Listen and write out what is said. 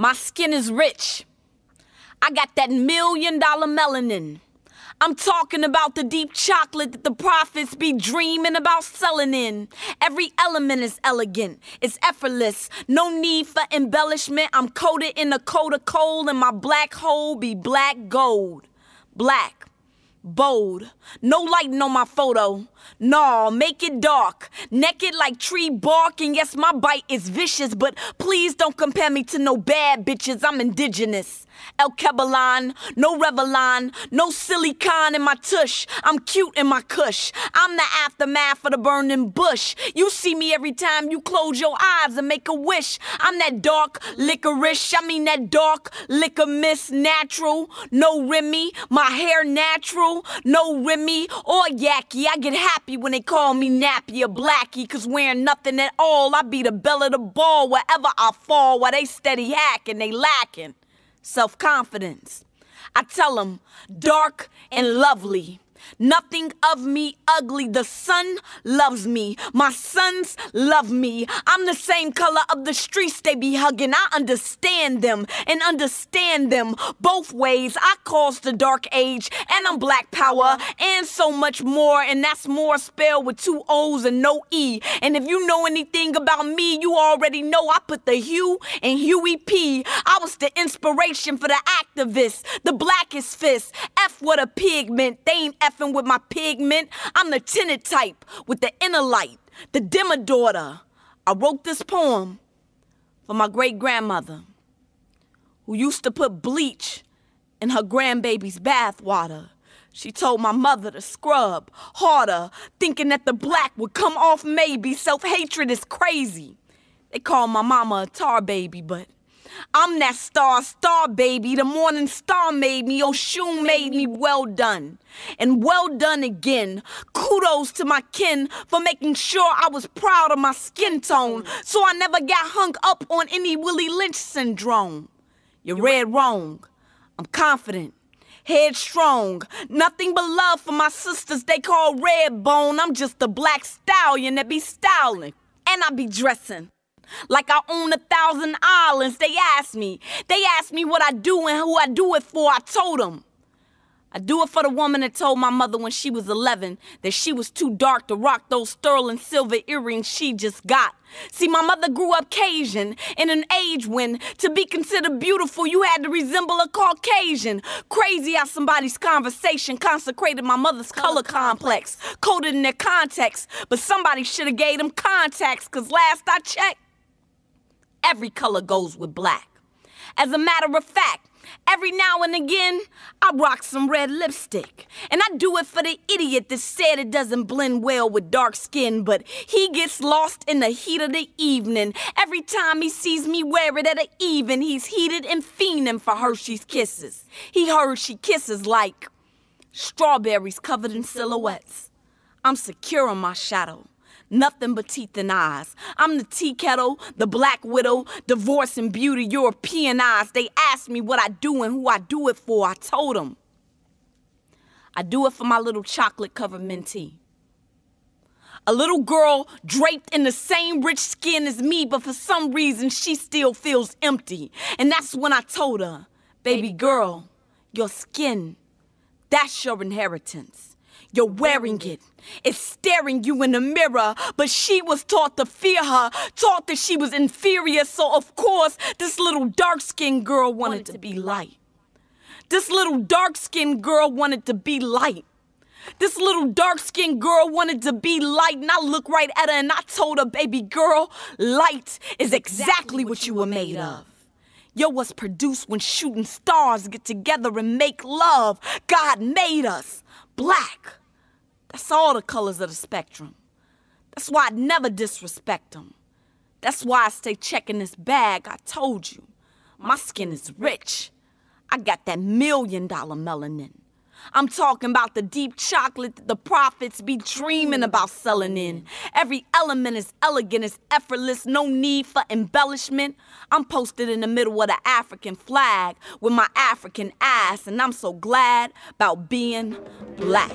My skin is rich. I got that million dollar melanin. I'm talking about the deep chocolate that the prophets be dreaming about selling in. Every element is elegant, it's effortless, no need for embellishment. I'm coated in a coat of coal, and my black hole be black gold. Black bold. No lighting on my photo. Nah, make it dark. Naked like tree bark. And yes, my bite is vicious, but please don't compare me to no bad bitches. I'm indigenous. El Kebalon, no Revlon, no silicon in my tush. I'm cute in my cush. I'm the aftermath of the burning bush. You see me every time you close your eyes and make a wish. I'm that dark licorice. I mean that dark liquor natural. No Remy, my hair natural. No Remy or Yaki. I get happy when they call me Nappy or Blackie, cause wearing nothing at all. I be the belle of the ball wherever I fall, while they steady hacking, they lacking self confidence. I tell them dark and lovely. Nothing of me ugly. The sun loves me. My sons love me. I'm the same color of the streets they be hugging. I understand them and understand them both ways. I caused the dark age and I'm black power and so much more. And that's more spelled with two O's and no E. And if you know anything about me, you already know I put the hue in Huey P. I was the inspiration for the activists, the blackest fist. F what a pigment. They ain't with my pigment. I'm the tinted type with the inner light, the dimmer daughter. I wrote this poem for my great grandmother, who used to put bleach in her grandbaby's bathwater. She told my mother to scrub harder, thinking that the black would come off maybe. Self hatred is crazy. They call my mama a tar baby, but I'm that star, star baby. The morning star made me. Oh, shoe made me well done. And well done again. Kudos to my kin for making sure I was proud of my skin tone so I never got hung up on any Willie Lynch syndrome. you read wrong. I'm confident headstrong. Nothing but love for my sisters they call red bone. I'm just a black stallion that be styling, and I be dressing like I own a thousand islands. They ask me. They ask me what I do and who I do it for. I told them. I do it for the woman that told my mother when she was 11 that she was too dark to rock those sterling silver earrings she just got. See, my mother grew up Cajun in an age when to be considered beautiful, you had to resemble a Caucasian. Crazy how somebody's conversation consecrated my mother's color, color complex, coded in their context. But somebody should have gave them contacts, cause last I checked, Every color goes with black. As a matter of fact, every now and again, I rock some red lipstick. And I do it for the idiot that said it doesn't blend well with dark skin, but he gets lost in the heat of the evening. Every time he sees me wear it at an even, he's heated and fiending for Hershey's kisses. He heard she kisses like strawberries covered in silhouettes. I'm secure in my shadow nothing but teeth and eyes. I'm the tea kettle, the black widow, divorce and beauty, European eyes. They asked me what I do and who I do it for. I told them. I do it for my little chocolate covered mentee. A little girl draped in the same rich skin as me, but for some reason she still feels empty. And that's when I told her, baby girl, your skin, that's your inheritance. You're wearing it. It's staring you in the mirror. But she was taught to fear her, taught that she was inferior. So, of course, this little dark skinned girl wanted, wanted to, to be light. This little dark skinned girl wanted to be light. This little dark skinned girl wanted to be light, and I looked right at her and I told her, baby girl, light is exactly what you were made of. Yo, what's produced when shooting stars get together and make love? God made us black. That's all the colors of the spectrum. That's why I never disrespect them. That's why I stay checking this bag, I told you. My skin is rich. I got that million dollar melanin. I'm talking about the deep chocolate that the prophets be dreaming about selling in. Every element is elegant, it's effortless, no need for embellishment. I'm posted in the middle of the African flag with my African ass, and I'm so glad about being black.